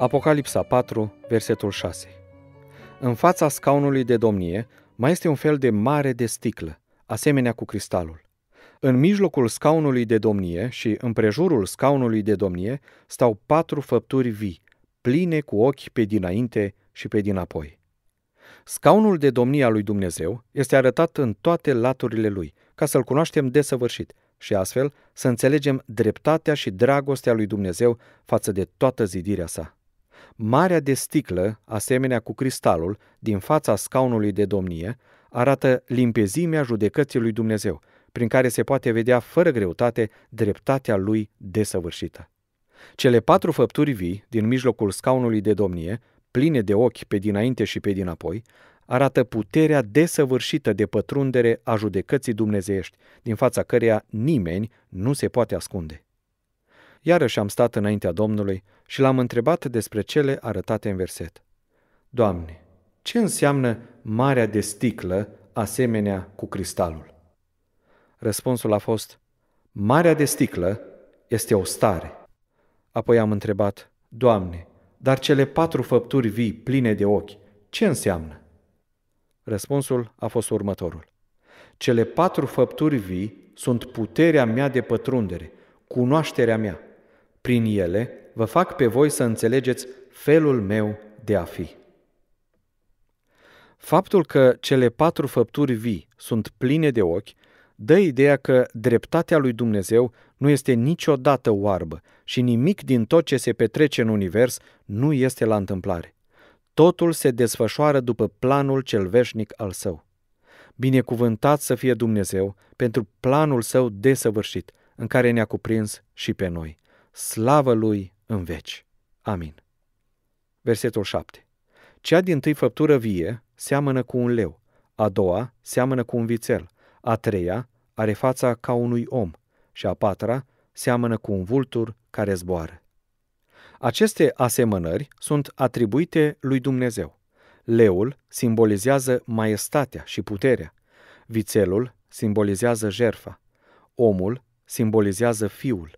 Apocalipsa 4, versetul 6 În fața scaunului de domnie mai este un fel de mare de sticlă, asemenea cu cristalul. În mijlocul scaunului de domnie și împrejurul scaunului de domnie stau patru făpturi vii, pline cu ochi pe dinainte și pe dinapoi. Scaunul de domnie al lui Dumnezeu este arătat în toate laturile lui, ca să-l cunoaștem desăvârșit și astfel să înțelegem dreptatea și dragostea lui Dumnezeu față de toată zidirea sa. Marea de sticlă, asemenea cu cristalul, din fața scaunului de domnie, arată limpezimea judecății lui Dumnezeu, prin care se poate vedea fără greutate dreptatea lui desăvârșită. Cele patru făpturi vii din mijlocul scaunului de domnie, pline de ochi pe dinainte și pe dinapoi, arată puterea desăvârșită de pătrundere a judecății dumnezeiești, din fața căreia nimeni nu se poate ascunde. Iarăși am stat înaintea Domnului și l-am întrebat despre cele arătate în verset. Doamne, ce înseamnă marea de sticlă asemenea cu cristalul? Răspunsul a fost, marea de sticlă este o stare. Apoi am întrebat, Doamne, dar cele patru făpturi vii pline de ochi, ce înseamnă? Răspunsul a fost următorul. Cele patru făpturi vii sunt puterea mea de pătrundere, cunoașterea mea. Prin ele vă fac pe voi să înțelegeți felul meu de a fi. Faptul că cele patru făpturi vii sunt pline de ochi dă ideea că dreptatea lui Dumnezeu nu este niciodată oarbă și nimic din tot ce se petrece în univers nu este la întâmplare. Totul se desfășoară după planul cel veșnic al său. Binecuvântat să fie Dumnezeu pentru planul său desăvârșit, în care ne-a cuprins și pe noi slavă lui în veci. Amin. Versetul 7. Cea din tâi făptură vie seamănă cu un leu, a doua seamănă cu un vițel, a treia are fața ca unui om și a patra seamănă cu un vultur care zboară. Aceste asemănări sunt atribuite lui Dumnezeu. Leul simbolizează maestatea și puterea, vițelul simbolizează jerfa, omul simbolizează fiul,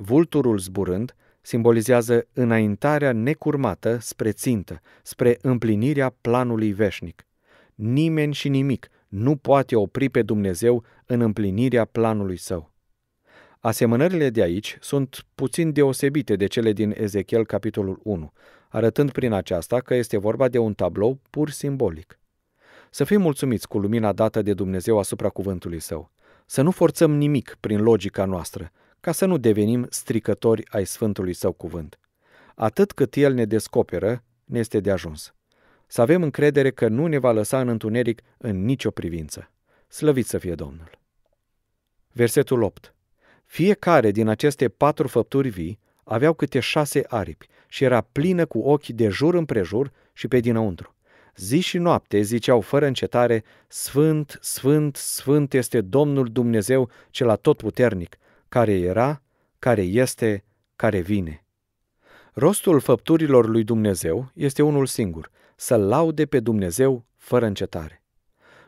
Vulturul zburând simbolizează înaintarea necurmată spre țintă, spre împlinirea planului veșnic. Nimeni și nimic nu poate opri pe Dumnezeu în împlinirea planului său. Asemănările de aici sunt puțin deosebite de cele din Ezechiel capitolul 1, arătând prin aceasta că este vorba de un tablou pur simbolic. Să fim mulțumiți cu lumina dată de Dumnezeu asupra cuvântului său. Să nu forțăm nimic prin logica noastră, ca să nu devenim stricători ai Sfântului Său cuvânt. Atât cât El ne descoperă, ne este de ajuns. Să avem încredere că nu ne va lăsa în întuneric în nicio privință. Slăvit să fie Domnul! Versetul 8. Fiecare din aceste patru făpturi vii aveau câte șase aripi și era plină cu ochi de jur împrejur și pe dinăuntru. Zi și noapte ziceau fără încetare, Sfânt, Sfânt, Sfânt este Domnul Dumnezeu cel atotputernic, care era, care este, care vine. Rostul făpturilor lui Dumnezeu este unul singur, să laude pe Dumnezeu fără încetare.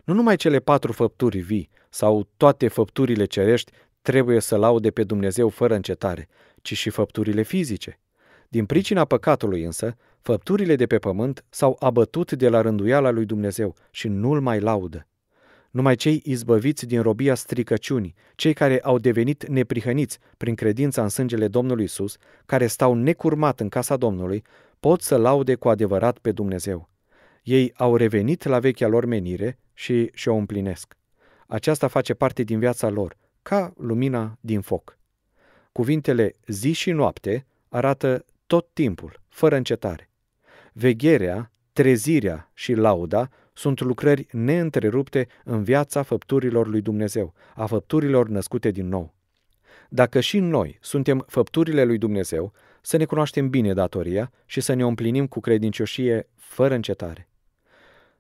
Nu numai cele patru făpturi vii sau toate făpturile cerești trebuie să laude pe Dumnezeu fără încetare, ci și făpturile fizice. Din pricina păcatului însă, făpturile de pe pământ s-au abătut de la rânduiala lui Dumnezeu și nu-L mai laudă. Numai cei izbăviți din robia stricăciunii, cei care au devenit neprihăniți prin credința în sângele Domnului Isus, care stau necurmat în casa Domnului, pot să laude cu adevărat pe Dumnezeu. Ei au revenit la vechea lor menire și și-o împlinesc. Aceasta face parte din viața lor, ca lumina din foc. Cuvintele zi și noapte arată tot timpul, fără încetare. Vegherea, trezirea și lauda sunt lucrări neîntrerupte în viața făpturilor lui Dumnezeu, a făpturilor născute din nou. Dacă și noi suntem făpturile lui Dumnezeu, să ne cunoaștem bine datoria și să ne împlinim cu credincioșie fără încetare.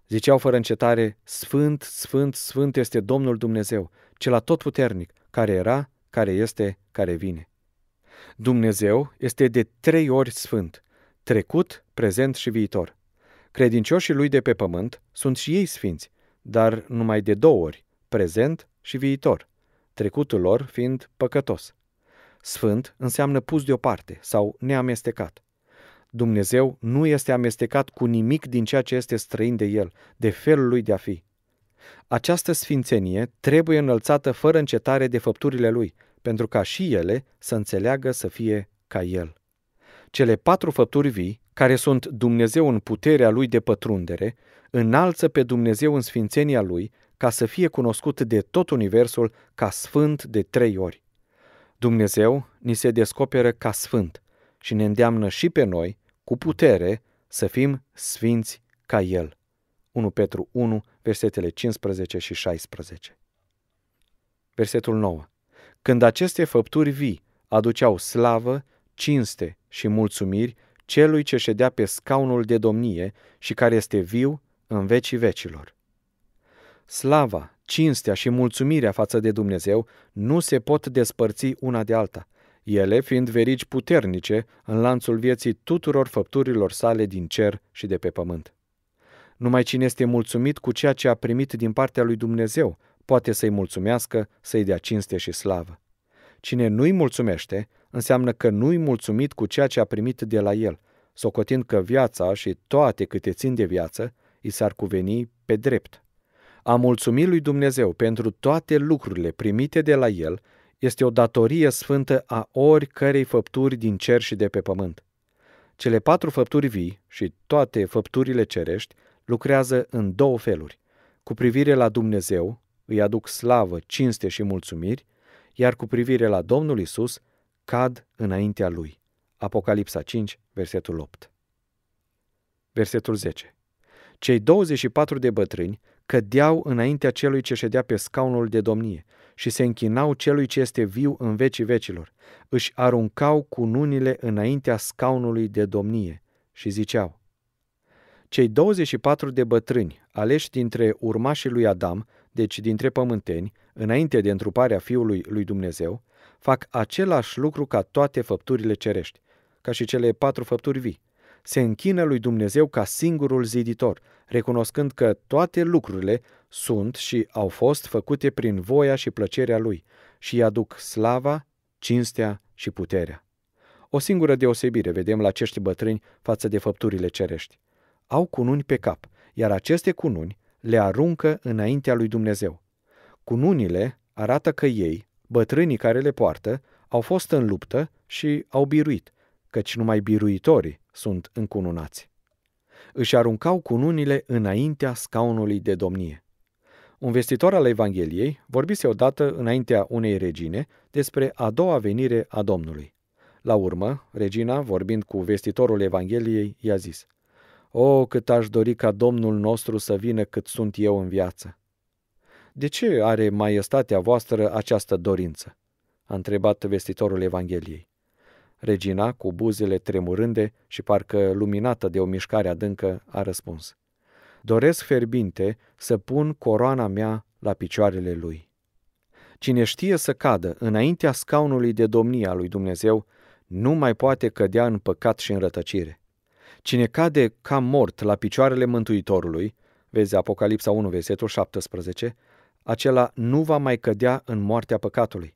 Ziceau fără încetare, Sfânt, Sfânt, Sfânt este Domnul Dumnezeu, cel atotputernic, care era, care este, care vine. Dumnezeu este de trei ori sfânt, trecut, prezent și viitor. Credincioșii lui de pe pământ sunt și ei sfinți, dar numai de două ori, prezent și viitor, trecutul lor fiind păcătos. Sfânt înseamnă pus deoparte sau neamestecat. Dumnezeu nu este amestecat cu nimic din ceea ce este străin de el, de felul lui de a fi. Această sfințenie trebuie înălțată fără încetare de făpturile lui, pentru ca și ele să înțeleagă să fie ca el. Cele patru făpturi vii care sunt Dumnezeu în puterea lui de pătrundere, înalță pe Dumnezeu în sfințenia lui, ca să fie cunoscut de tot universul ca sfânt de trei ori. Dumnezeu ni se descoperă ca sfânt și ne îndeamnă și pe noi, cu putere, să fim sfinți ca El. 1 Petru 1, versetele 15 și 16. Versetul 9. Când aceste făpturi vii aduceau slavă, cinste și mulțumiri celui ce ședea pe scaunul de domnie și care este viu în vecii vecilor. Slava, cinstea și mulțumirea față de Dumnezeu nu se pot despărți una de alta, ele fiind verici puternice în lanțul vieții tuturor făpturilor sale din cer și de pe pământ. Numai cine este mulțumit cu ceea ce a primit din partea lui Dumnezeu poate să-i mulțumească, să-i dea cinste și slavă. Cine nu-i mulțumește, înseamnă că nu-i mulțumit cu ceea ce a primit de la el, socotind că viața și toate câte țin de viață i s-ar cuveni pe drept. A mulțumi lui Dumnezeu pentru toate lucrurile primite de la el este o datorie sfântă a oricărei făpturi din cer și de pe pământ. Cele patru făpturi vii și toate făpturile cerești lucrează în două feluri. Cu privire la Dumnezeu, îi aduc slavă, cinste și mulțumiri, iar cu privire la Domnul Isus, cad înaintea lui. Apocalipsa 5, versetul 8. Versetul 10. Cei 24 de bătrâni cădeau înaintea celui ce ședea pe scaunul de domnie și se închinau celui ce este viu în vecii vecilor. Își aruncau cununile înaintea scaunului de domnie și ziceau, cei 24 de bătrâni, aleși dintre urmașii lui Adam, deci dintre pământeni, înainte de întruparea fiului lui Dumnezeu, fac același lucru ca toate făpturile cerești, ca și cele patru făpturi vii. Se închină lui Dumnezeu ca singurul ziditor, recunoscând că toate lucrurile sunt și au fost făcute prin voia și plăcerea lui și îi aduc slava, cinstea și puterea. O singură deosebire vedem la acești bătrâni față de făpturile cerești. Au cununi pe cap, iar aceste cununi le aruncă înaintea lui Dumnezeu. Cununile arată că ei, Bătrânii care le poartă au fost în luptă și au biruit, căci numai biruitorii sunt încununați. Își aruncau cununile înaintea scaunului de domnie. Un vestitor al Evangheliei vorbise odată înaintea unei regine despre a doua venire a Domnului. La urmă, regina, vorbind cu vestitorul Evangheliei, i-a zis, O, cât aș dori ca Domnul nostru să vină cât sunt eu în viață! De ce are maiestatea voastră această dorință? a întrebat vestitorul Evangheliei. Regina, cu buzele tremurânde și parcă luminată de o mișcare adâncă, a răspuns. Doresc ferbinte să pun coroana mea la picioarele lui. Cine știe să cadă înaintea scaunului de domnia lui Dumnezeu, nu mai poate cădea în păcat și în rătăcire. Cine cade ca mort la picioarele Mântuitorului, vezi Apocalipsa 1, versetul 17, acela nu va mai cădea în moartea păcatului.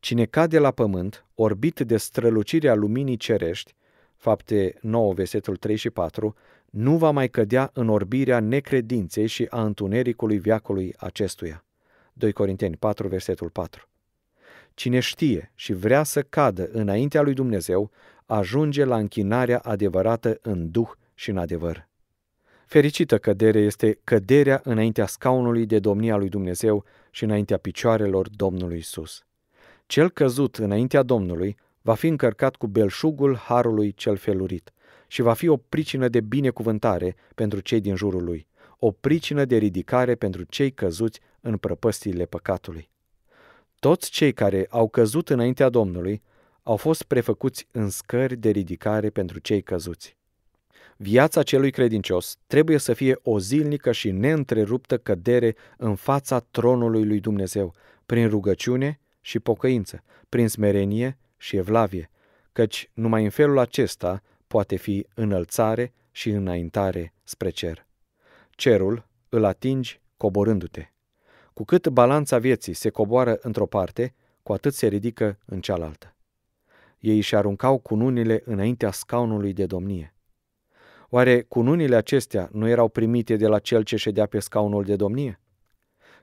Cine cade la pământ, orbit de strălucirea luminii cerești, fapte 9, versetul 3 și 4, nu va mai cădea în orbirea necredinței și a întunericului viacului acestuia. 2 Corinteni 4, versetul 4. Cine știe și vrea să cadă înaintea lui Dumnezeu, ajunge la închinarea adevărată în duh și în adevăr. Fericită cădere este căderea înaintea scaunului de domnia lui Dumnezeu și înaintea picioarelor Domnului Isus. Cel căzut înaintea Domnului va fi încărcat cu belșugul harului cel felurit și va fi o pricină de binecuvântare pentru cei din jurul lui, o pricină de ridicare pentru cei căzuți în prăpăstiile păcatului. Toți cei care au căzut înaintea Domnului au fost prefăcuți în scări de ridicare pentru cei căzuți. Viața celui credincios trebuie să fie o zilnică și neîntreruptă cădere în fața tronului lui Dumnezeu, prin rugăciune și pocăință, prin smerenie și evlavie, căci numai în felul acesta poate fi înălțare și înaintare spre cer. Cerul îl atingi coborându-te. Cu cât balanța vieții se coboară într-o parte, cu atât se ridică în cealaltă. Ei își aruncau cununile înaintea scaunului de domnie. Oare cununile acestea nu erau primite de la cel ce ședea pe scaunul de domnie?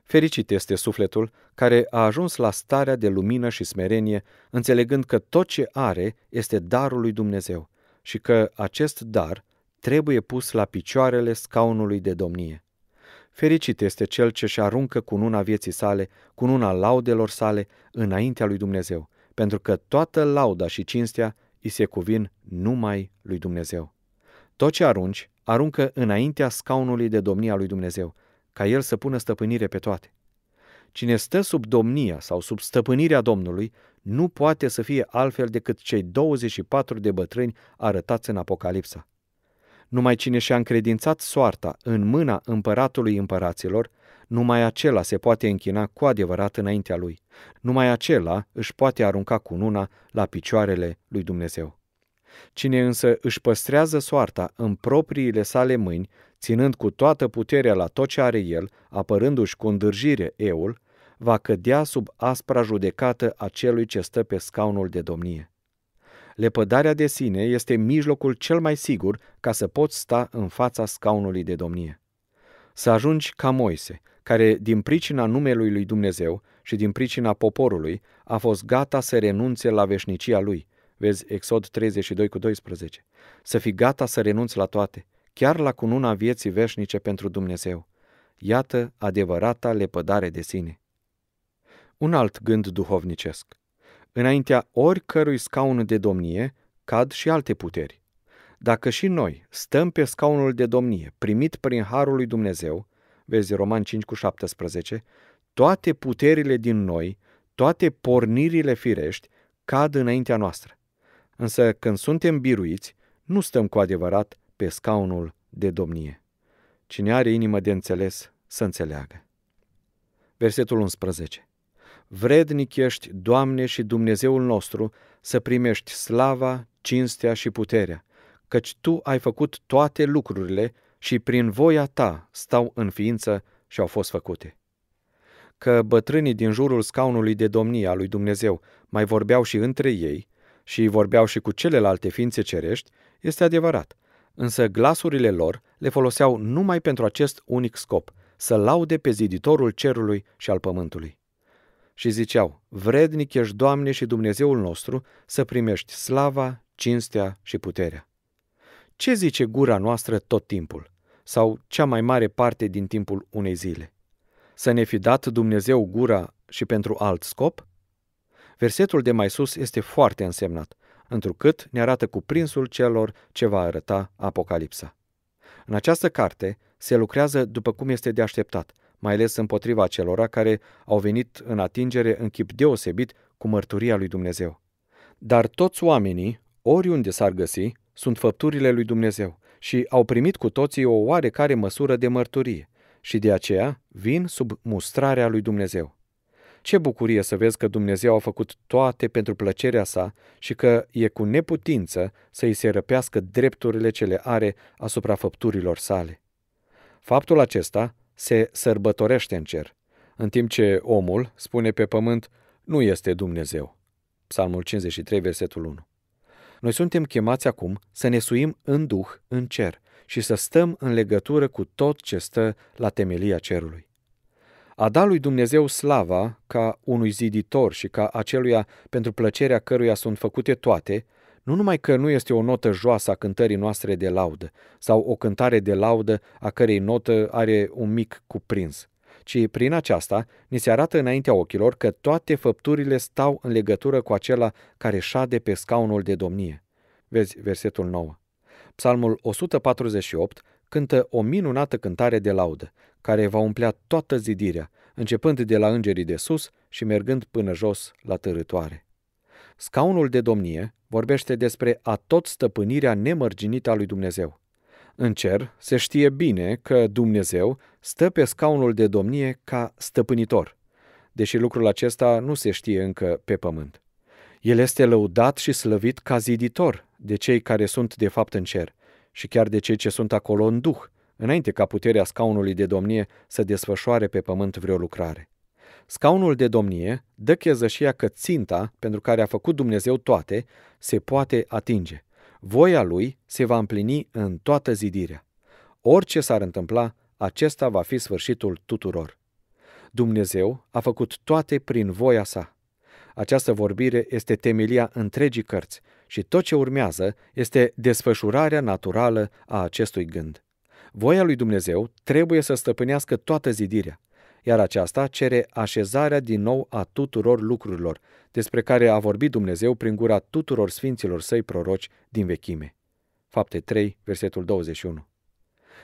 Fericit este sufletul care a ajuns la starea de lumină și smerenie, înțelegând că tot ce are este darul lui Dumnezeu și că acest dar trebuie pus la picioarele scaunului de domnie. Fericit este cel ce își aruncă cununa vieții sale, cununa laudelor sale, înaintea lui Dumnezeu, pentru că toată lauda și cinstea îi se cuvin numai lui Dumnezeu. Tot ce arunci, aruncă înaintea scaunului de domnia lui Dumnezeu, ca el să pună stăpânire pe toate. Cine stă sub domnia sau sub stăpânirea Domnului, nu poate să fie altfel decât cei 24 de bătrâni arătați în Apocalipsa. Numai cine și-a încredințat soarta în mâna împăratului împăraților, numai acela se poate închina cu adevărat înaintea lui. Numai acela își poate arunca cununa la picioarele lui Dumnezeu. Cine însă își păstrează soarta în propriile sale mâini, ținând cu toată puterea la tot ce are el, apărându-și cu îndârjire eul, va cădea sub aspra judecată a celui ce stă pe scaunul de domnie. Lepădarea de sine este mijlocul cel mai sigur ca să poți sta în fața scaunului de domnie. Să ajungi ca Moise, care, din pricina numelui lui Dumnezeu și din pricina poporului, a fost gata să renunțe la veșnicia lui – Vezi Exod 32 cu 12. Să fii gata să renunți la toate, chiar la cununa vieții veșnice pentru Dumnezeu. Iată adevărata lepădare de sine. Un alt gând duhovnicesc. Înaintea oricărui scaun de domnie, cad și alte puteri. Dacă și noi stăm pe scaunul de domnie, primit prin harul lui Dumnezeu, vezi Roman 5 cu 17, toate puterile din noi, toate pornirile firești, cad înaintea noastră. Însă când suntem biruiți, nu stăm cu adevărat pe scaunul de domnie. Cine are inimă de înțeles, să înțeleagă. Versetul 11. Vrednic ești, Doamne și Dumnezeul nostru, să primești slava, cinstea și puterea, căci Tu ai făcut toate lucrurile și prin voia Ta stau în ființă și au fost făcute. Că bătrânii din jurul scaunului de domnie a lui Dumnezeu mai vorbeau și între ei, și vorbeau și cu celelalte ființe cerești, este adevărat, însă glasurile lor le foloseau numai pentru acest unic scop, să laude pe ziditorul cerului și al pământului. Și ziceau, vrednic ești, Doamne și Dumnezeul nostru, să primești slava, cinstea și puterea. Ce zice gura noastră tot timpul, sau cea mai mare parte din timpul unei zile? Să ne fi dat Dumnezeu gura și pentru alt scop? Versetul de mai sus este foarte însemnat, întrucât ne arată cuprinsul celor ce va arăta Apocalipsa. În această carte se lucrează după cum este de așteptat, mai ales împotriva celora care au venit în atingere în chip deosebit cu mărturia lui Dumnezeu. Dar toți oamenii, oriunde s-ar găsi, sunt făpturile lui Dumnezeu și au primit cu toții o oarecare măsură de mărturie și de aceea vin sub mustrarea lui Dumnezeu. Ce bucurie să vezi că Dumnezeu a făcut toate pentru plăcerea sa și că e cu neputință să îi se răpească drepturile ce le are asupra făpturilor sale. Faptul acesta se sărbătorește în cer, în timp ce omul spune pe pământ, nu este Dumnezeu. Psalmul 53, versetul 1. Noi suntem chemați acum să ne suim în duh în cer și să stăm în legătură cu tot ce stă la temelia cerului a da lui Dumnezeu slava ca unui ziditor și ca aceluia pentru plăcerea căruia sunt făcute toate, nu numai că nu este o notă joasă a cântării noastre de laudă sau o cântare de laudă a cărei notă are un mic cuprins, ci prin aceasta ni se arată înaintea ochilor că toate făpturile stau în legătură cu acela care șade pe scaunul de domnie. Vezi versetul 9. Psalmul 148 cântă o minunată cântare de laudă, care va umplea toată zidirea, începând de la îngerii de sus și mergând până jos la târătoare. Scaunul de domnie vorbește despre a tot stăpânirea nemărginită a lui Dumnezeu. În cer se știe bine că Dumnezeu stă pe scaunul de domnie ca stăpânitor, deși lucrul acesta nu se știe încă pe pământ. El este lăudat și slăvit ca ziditor de cei care sunt de fapt în cer, și chiar de cei ce sunt acolo în duh, înainte ca puterea scaunului de domnie să desfășoare pe pământ vreo lucrare. Scaunul de domnie dă chezășia că ținta pentru care a făcut Dumnezeu toate se poate atinge. Voia lui se va împlini în toată zidirea. Orice s-ar întâmpla, acesta va fi sfârșitul tuturor. Dumnezeu a făcut toate prin voia sa. Această vorbire este temelia întregii cărți și tot ce urmează este desfășurarea naturală a acestui gând. Voia lui Dumnezeu trebuie să stăpânească toată zidirea, iar aceasta cere așezarea din nou a tuturor lucrurilor, despre care a vorbit Dumnezeu prin gura tuturor sfinților săi proroci din vechime. Fapte 3, versetul 21.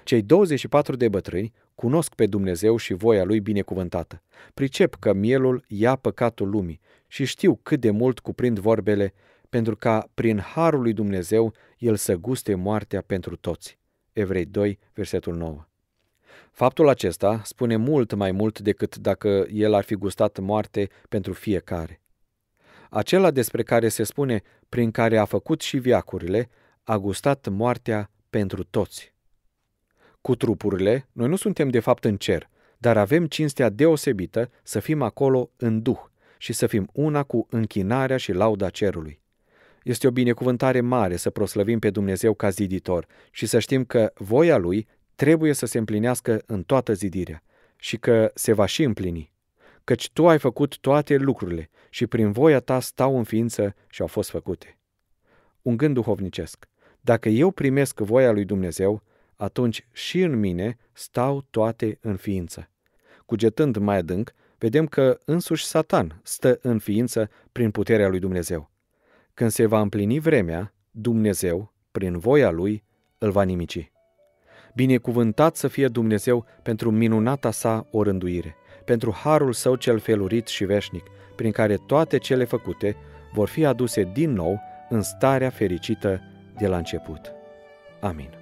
Cei 24 de bătrâni cunosc pe Dumnezeu și voia lui binecuvântată. Pricep că mielul ia păcatul lumii și știu cât de mult cuprind vorbele pentru ca prin harul lui Dumnezeu el să guste moartea pentru toți. Evrei 2, versetul 9. Faptul acesta spune mult mai mult decât dacă el ar fi gustat moarte pentru fiecare. Acela despre care se spune prin care a făcut și viacurile, a gustat moartea pentru toți. Cu trupurile, noi nu suntem de fapt în cer, dar avem cinstea deosebită să fim acolo în duh și să fim una cu închinarea și lauda cerului. Este o binecuvântare mare să proslăvim pe Dumnezeu ca ziditor și să știm că voia Lui trebuie să se împlinească în toată zidirea și că se va și împlini. Căci Tu ai făcut toate lucrurile și prin voia Ta stau în ființă și au fost făcute. Un gând duhovnicesc. Dacă eu primesc voia lui Dumnezeu, atunci și în mine stau toate în ființă. Cugetând mai adânc, vedem că însuși Satan stă în ființă prin puterea lui Dumnezeu. Când se va împlini vremea, Dumnezeu, prin voia Lui, îl va nimici. Binecuvântat să fie Dumnezeu pentru minunata sa orânduire, pentru harul său cel felurit și veșnic, prin care toate cele făcute vor fi aduse din nou în starea fericită de la început. Amin.